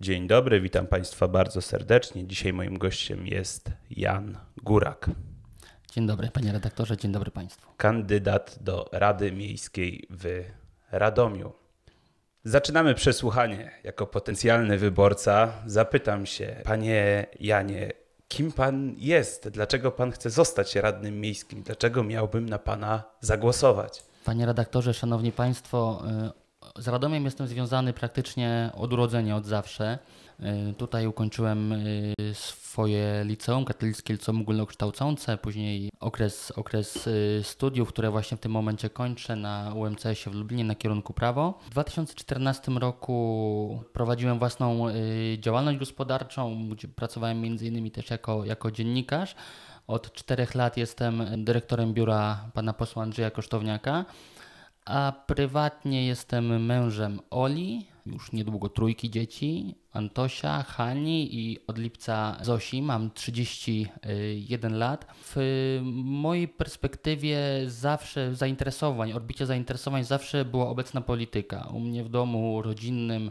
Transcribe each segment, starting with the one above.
Dzień dobry, witam Państwa bardzo serdecznie. Dzisiaj moim gościem jest Jan Górak. Dzień dobry, panie redaktorze, dzień dobry Państwu. Kandydat do Rady Miejskiej w Radomiu. Zaczynamy przesłuchanie. Jako potencjalny wyborca zapytam się, panie Janie, kim pan jest? Dlaczego pan chce zostać radnym miejskim? Dlaczego miałbym na pana zagłosować? Panie redaktorze, szanowni państwo, y, z Radomiem jestem związany praktycznie od urodzenia, od zawsze. Y, tutaj ukończyłem y, swoje liceum, katolickie liceum ogólnokształcące, później okres, okres y, studiów, które właśnie w tym momencie kończę na UMCS-ie w Lublinie na kierunku prawo. W 2014 roku prowadziłem własną działalność gospodarczą, gdzie pracowałem m.in. też jako, jako dziennikarz. Od czterech lat jestem dyrektorem biura pana posła Andrzeja Kosztowniaka a prywatnie jestem mężem Oli, już niedługo trójki dzieci, Antosia, Hani i od lipca Zosi. Mam 31 lat. W mojej perspektywie zawsze zainteresowań, orbicie zainteresowań zawsze była obecna polityka. U mnie w domu rodzinnym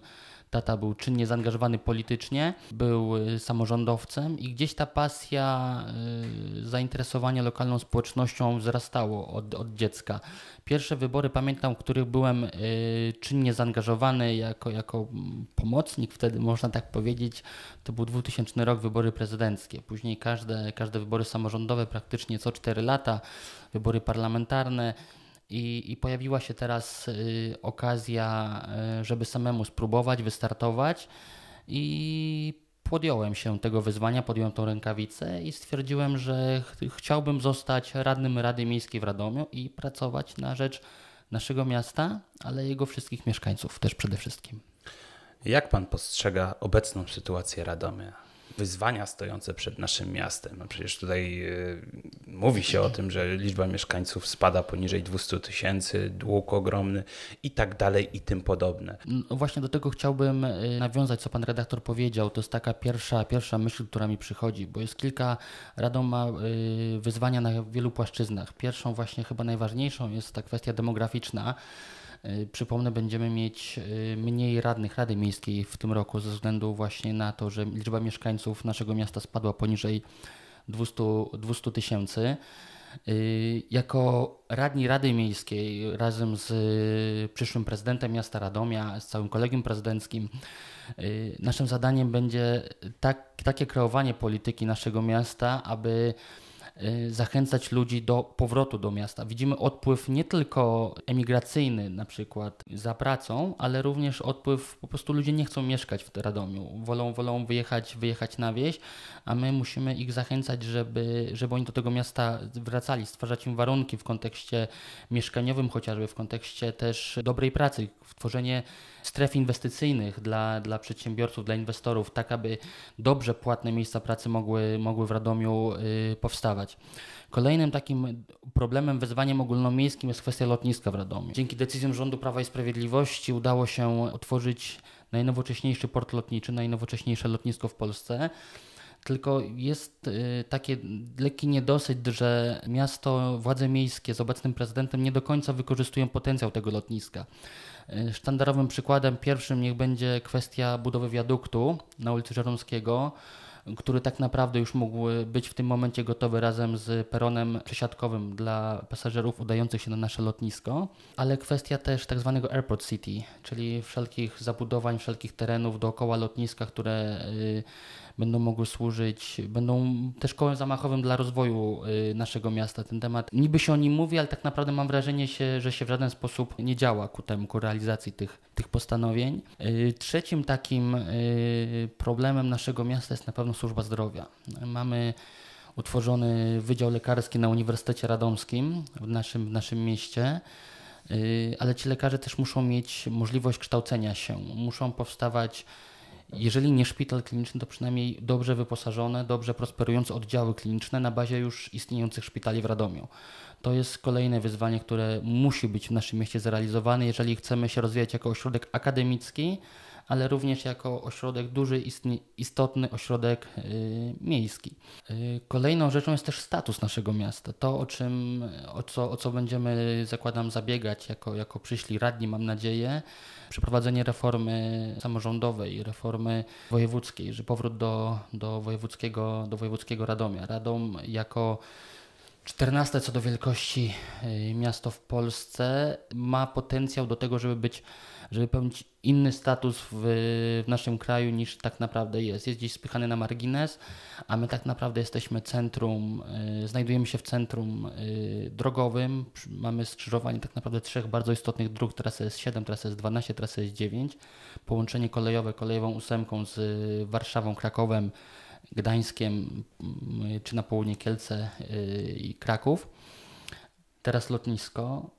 tata był czynnie zaangażowany politycznie, był samorządowcem i gdzieś ta pasja y, zainteresowania lokalną społecznością wzrastało od, od dziecka. Pierwsze wybory pamiętam, w których byłem y, czynnie zaangażowany jak jako, jako pomocnik, wtedy można tak powiedzieć, to był 2000 rok wybory prezydenckie, później każde, każde wybory samorządowe praktycznie co 4 lata, wybory parlamentarne. I, I, pojawiła się teraz y, okazja, y, żeby samemu spróbować, wystartować. I podjąłem się tego wyzwania, podjąłem tą rękawicę i stwierdziłem, że ch chciałbym zostać radnym Rady Miejskiej w Radomiu i pracować na rzecz naszego miasta, ale jego wszystkich mieszkańców też przede wszystkim. Jak pan postrzega obecną sytuację Radomia? wyzwania stojące przed naszym miastem. No przecież tutaj y, mówi się o tym, że liczba mieszkańców spada poniżej 200 tysięcy, dług ogromny i tak dalej i tym podobne. No właśnie do tego chciałbym y, nawiązać, co pan redaktor powiedział. To jest taka pierwsza, pierwsza myśl, która mi przychodzi, bo jest kilka, Radom ma y, wyzwania na wielu płaszczyznach. Pierwszą właśnie chyba najważniejszą jest ta kwestia demograficzna Y, przypomnę, będziemy mieć y, mniej radnych Rady Miejskiej w tym roku ze względu właśnie na to, że liczba mieszkańców naszego miasta spadła poniżej 200 tysięcy. Y, jako radni Rady Miejskiej razem z przyszłym prezydentem miasta Radomia, z całym kolegium prezydenckim, naszym zadaniem będzie tak, takie kreowanie polityki naszego miasta, aby E, zachęcać ludzi do powrotu do miasta. Widzimy odpływ nie tylko emigracyjny, na przykład za pracą, ale również odpływ, po prostu ludzie nie chcą mieszkać w Radomiu. Wolą, wolą wyjechać, wyjechać na wieś, a my musimy ich zachęcać, żeby, żeby oni do tego miasta wracali, stwarzać im warunki w kontekście mieszkaniowym chociażby, w kontekście też dobrej pracy, tworzenie stref inwestycyjnych dla, dla przedsiębiorców, dla inwestorów, tak aby dobrze płatne miejsca pracy mogły, mogły w Radomiu y, powstawać. Kolejnym takim problemem, wyzwaniem ogólnomiejskim jest kwestia lotniska w Radomiu. Dzięki decyzjom rządu Prawa i Sprawiedliwości udało się otworzyć najnowocześniejszy port lotniczy, najnowocześniejsze lotnisko w Polsce. Tylko jest y, takie lekki niedosyt, że miasto, władze miejskie z obecnym prezydentem nie do końca wykorzystują potencjał tego lotniska. Y, sztandarowym przykładem pierwszym niech będzie kwestia budowy wiaduktu na ulicy Żeromskiego który tak naprawdę już mógł być w tym momencie gotowy razem z peronem przesiadkowym dla pasażerów udających się na nasze lotnisko, ale kwestia też tak zwanego Airport City, czyli wszelkich zabudowań, wszelkich terenów dookoła lotniska, które y, będą mogły służyć, będą też kołem zamachowym dla rozwoju y, naszego miasta. Ten temat niby się o nim mówi, ale tak naprawdę mam wrażenie, się, że się w żaden sposób nie działa ku temu, ku realizacji tych, tych postanowień. Y, trzecim takim problemem naszego miasta jest na pewno służba zdrowia. Mamy utworzony Wydział Lekarski na Uniwersytecie Radomskim w naszym, w naszym mieście, y, ale ci lekarze też muszą mieć możliwość kształcenia się, muszą powstawać jeżeli nie szpital kliniczny, to przynajmniej dobrze wyposażone, dobrze prosperujące oddziały kliniczne na bazie już istniejących szpitali w Radomiu. To jest kolejne wyzwanie, które musi być w naszym mieście zrealizowane, jeżeli chcemy się rozwijać jako ośrodek akademicki, ale również jako ośrodek duży, istotny ośrodek y, miejski. Y, kolejną rzeczą jest też status naszego miasta. To, o czym, o co, o co będziemy, zakładam, zabiegać jako, jako przyszli radni, mam nadzieję, przeprowadzenie reformy samorządowej, reformy wojewódzkiej, że powrót do, do, wojewódzkiego, do wojewódzkiego Radomia. Radom jako 14 co do wielkości y, miasto w Polsce ma potencjał do tego, żeby być, żeby pełnić inny status w, w, naszym kraju niż tak naprawdę jest. Jest gdzieś spychany na margines, a my tak naprawdę jesteśmy centrum, y, znajdujemy się w centrum y, drogowym. Mamy skrzyżowanie tak naprawdę trzech bardzo istotnych dróg, trasy S7, trasy S12, trasy S9. Połączenie kolejowe kolejową ósemką z Warszawą, Krakowem, Gdańskiem, mm, czy na południe Kielce y, i Kraków. Teraz lotnisko.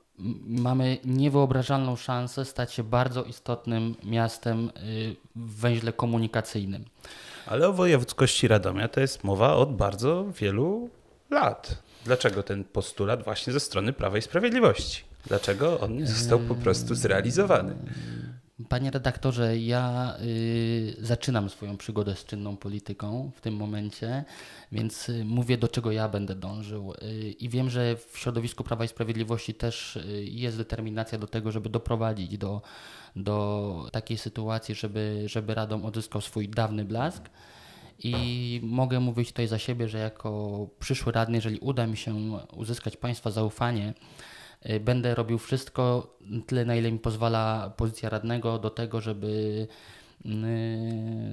Mamy niewyobrażalną szansę stać się bardzo istotnym miastem y, w węźle komunikacyjnym. Ale o wojewódzkości Radomia to jest mowa od bardzo wielu lat. Dlaczego ten postulat właśnie ze strony Prawa i Sprawiedliwości? Dlaczego on nie został po prostu zrealizowany? Panie redaktorze, ja y, zaczynam swoją przygodę z czynną polityką w tym momencie, więc y, mówię do czego ja będę dążył. Y, I wiem, że w środowisku Prawa i Sprawiedliwości też y, jest determinacja do tego, żeby doprowadzić do, do takiej sytuacji, żeby, żeby Radom odzyskał swój dawny blask. I mogę mówić tutaj za siebie, że jako przyszły radny, jeżeli uda mi się uzyskać Państwa zaufanie, Y, będę robił wszystko, tyle na ile mi pozwala pozycja radnego, do tego, żeby y,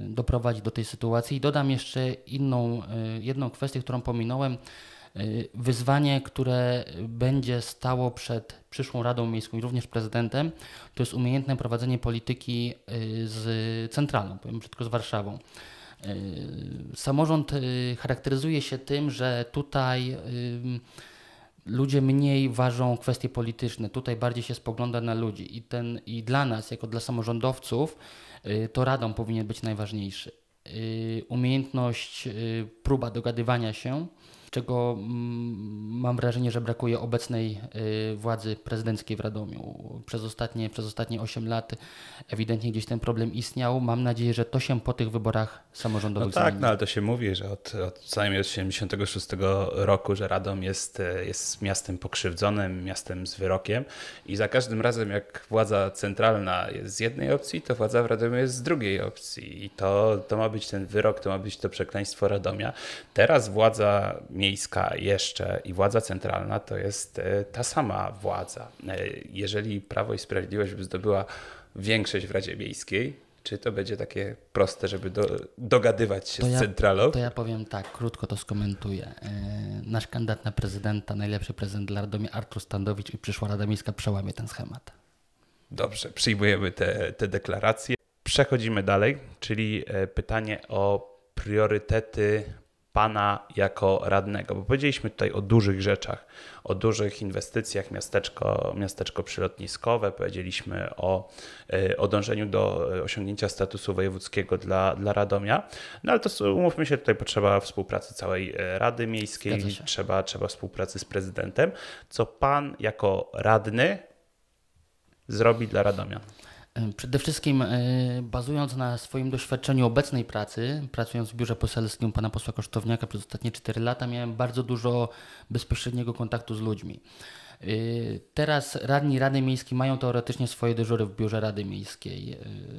doprowadzić do tej sytuacji. I dodam jeszcze inną, y, jedną kwestię, którą pominąłem. Wyzwanie, które będzie stało przed przyszłą Radą Miejską i również prezydentem, to jest umiejętne prowadzenie polityki z centralną, powiem brzydko z Warszawą. Samorząd charakteryzuje się tym, że tutaj ludzie mniej ważą kwestie polityczne, tutaj bardziej się spogląda na ludzi i, ten, i dla nas, jako dla samorządowców, y, to radą powinien być najważniejszy. Y, umiejętność, y, próba dogadywania się, czego mm, mam wrażenie, że brakuje obecnej y, władzy prezydenckiej w Radomiu. Przez ostatnie, przez ostatnie 8 lat ewidentnie gdzieś ten problem istniał. Mam nadzieję, że to się po tych wyborach samorządowych no tak, no ale to się mówi, że od, od co najmniej od 76 roku, że Radom jest, jest miastem pokrzywdzonym, miastem z wyrokiem i za każdym razem jak władza centralna jest z jednej opcji, to władza w Radomiu jest z drugiej opcji i to, to ma być ten wyrok, to ma być to przekleństwo Radomia. Teraz władza miejska jeszcze i władza centralna to jest e, ta sama władza. E, jeżeli Prawo i Sprawiedliwość by zdobyła większość w Radzie Miejskiej, czy to będzie takie proste, żeby do, dogadywać się to z ja, centralą? To ja powiem tak, krótko to skomentuję. E, nasz kandydat na prezydenta, najlepszy prezydent dla Radomia, Artur Standowicz i przyszła Rada Miejska przełamie ten schemat. Dobrze, przyjmujemy te, te deklaracje. Przechodzimy dalej, czyli pytanie o priorytety Pana jako radnego. Bo powiedzieliśmy tutaj o dużych rzeczach, o dużych inwestycjach, miasteczko, miasteczko przylotniskowe, powiedzieliśmy o, e, o dążeniu do e, osiągnięcia statusu wojewódzkiego dla, dla Radomia, no ale to umówmy się, tutaj potrzeba współpracy całej e, Rady Miejskiej, trzeba, trzeba współpracy z prezydentem, co Pan jako radny zrobi dla Radomia. E, przede wszystkim e, bazując na swoim doświadczeniu obecnej pracy, pracując w biurze poselskim pana posła Kosztowniaka przez ostatnie 4 lata, miałem bardzo dużo bezpośredniego kontaktu z ludźmi. E, teraz radni Rady Miejskiej mają teoretycznie swoje dyżury w biurze Rady Miejskiej.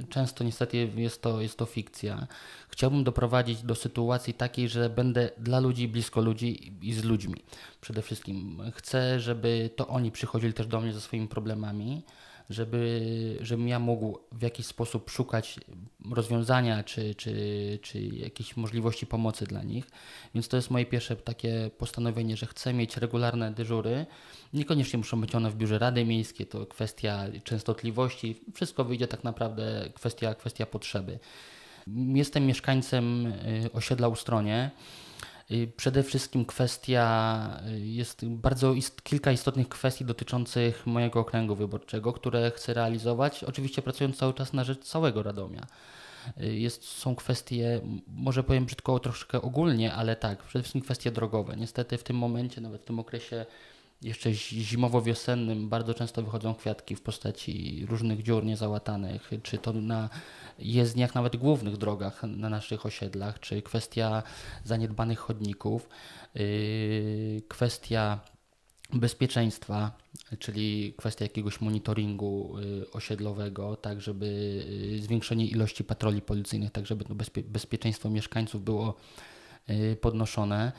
Często niestety jest to, jest to fikcja. Chciałbym doprowadzić do sytuacji takiej, że będę dla ludzi, blisko ludzi i z ludźmi. Przede wszystkim chcę, żeby to oni przychodzili też do mnie ze swoimi problemami żeby, żebym ja mógł w jakiś sposób szukać rozwiązania czy, czy, czy jakichś możliwości pomocy dla nich. Więc to jest moje pierwsze takie postanowienie, że chcę mieć regularne dyżury. Niekoniecznie muszą być one w biurze Rady Miejskiej, to kwestia częstotliwości, wszystko wyjdzie tak naprawdę kwestia, kwestia potrzeby. Jestem mieszkańcem y, osiedla Ustronie. stronie Przede wszystkim kwestia, y, jest bardzo ist, kilka istotnych kwestii dotyczących mojego okręgu wyborczego, które chcę realizować, oczywiście pracując cały czas na rzecz całego Radomia. Y, jest, są kwestie, może powiem brzydko troszkę ogólnie, ale tak, przede wszystkim kwestie drogowe. Niestety w tym momencie, nawet w tym okresie jeszcze zimowo-wiosennym bardzo często wychodzą kwiatki w postaci różnych dziur niezałatanych, czy to na jezdniach, nawet głównych drogach na naszych osiedlach, czy kwestia zaniedbanych chodników, yy, kwestia bezpieczeństwa, czyli kwestia jakiegoś monitoringu yy, osiedlowego, tak żeby yy, zwiększenie ilości patroli policyjnych, tak żeby bezpie bezpieczeństwo mieszkańców było Y, podnoszone.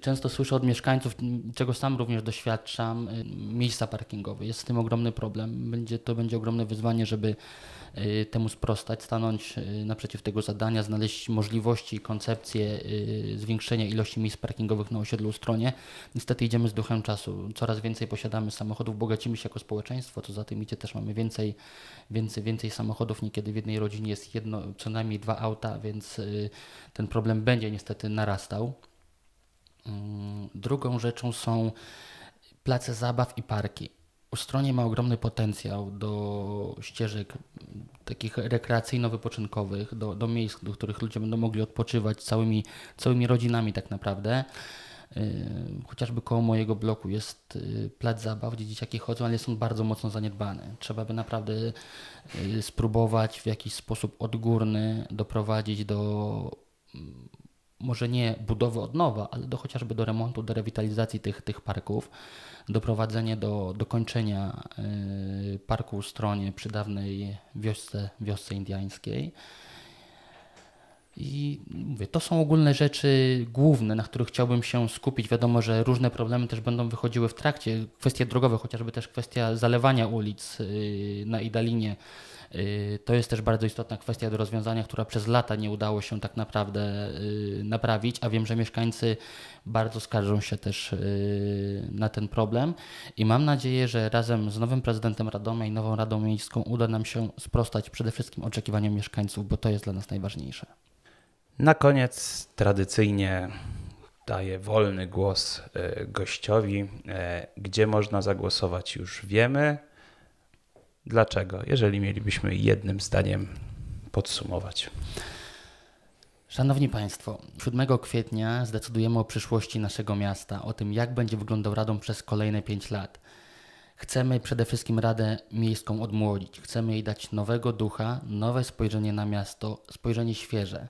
Często słyszę od mieszkańców, czego sam również doświadczam, y, miejsca parkingowe. Jest z tym ogromny problem. Będzie, to będzie ogromne wyzwanie, żeby y, temu sprostać, stanąć naprzeciw tego zadania, znaleźć możliwości i koncepcje zwiększenia ilości miejsc parkingowych na osiedlu stronie. Niestety idziemy z duchem czasu. Coraz więcej posiadamy samochodów, bogacimy się jako społeczeństwo, co za tym idzie też mamy więcej, więcej, więcej samochodów. Niekiedy w jednej rodzinie jest jedno, co najmniej dwa auta, więc ten problem będzie niestety narastał dorastał. Mm, drugą rzeczą są place zabaw i parki. Ustronie ma ogromny potencjał do ścieżek takich rekreacyjno-wypoczynkowych, do, do miejsc, do których ludzie będą mogli odpoczywać całymi, całymi rodzinami tak naprawdę. Y, chociażby koło mojego bloku jest y, plac zabaw, gdzie dzieciaki chodzą, ale jest on bardzo mocno zaniedbany. Trzeba by naprawdę y, spróbować w jakiś sposób odgórny doprowadzić do mm, może nie budowy od nowa, ale do chociażby do remontu, do rewitalizacji tych, tych parków, doprowadzenie do dokończenia y, parku stronie przy dawnej wiosce, wiosce indiańskiej. I mówię, to są ogólne rzeczy główne, na których chciałbym się skupić. Wiadomo, że różne problemy też będą wychodziły w trakcie. Kwestie drogowe, chociażby też kwestia zalewania ulic y, na Idalinie Y, to jest też bardzo istotna kwestia do rozwiązania, która przez lata nie udało się tak naprawdę y, naprawić, a wiem, że mieszkańcy bardzo skarżą się też y, na ten problem i mam nadzieję, że razem z nowym prezydentem Radomia i nową Radą Miejską uda nam się sprostać przede wszystkim oczekiwaniom mieszkańców, bo to jest dla nas najważniejsze. Na koniec tradycyjnie daję wolny głos gościowi, gdzie można zagłosować już wiemy, Dlaczego? Jeżeli mielibyśmy jednym zdaniem podsumować. Szanowni Państwo, 7 kwietnia zdecydujemy o przyszłości naszego miasta, o tym, jak będzie wyglądał radą przez kolejne 5 lat. Chcemy przede wszystkim Radę Miejską odmłodzić. Chcemy jej dać nowego ducha, nowe spojrzenie na miasto, spojrzenie świeże.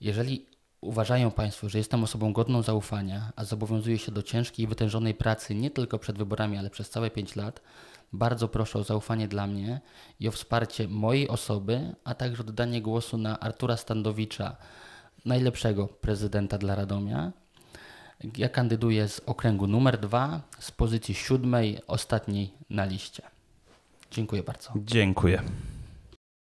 Jeżeli Uważają Państwo, że jestem osobą godną zaufania, a zobowiązuję się do ciężkiej i wytężonej pracy nie tylko przed wyborami, ale przez całe 5 lat. Bardzo proszę o zaufanie dla mnie i o wsparcie mojej osoby, a także oddanie głosu na Artura Standowicza, najlepszego prezydenta dla Radomia. Ja kandyduję z okręgu numer 2, z pozycji siódmej, ostatniej na liście. Dziękuję bardzo. Dziękuję.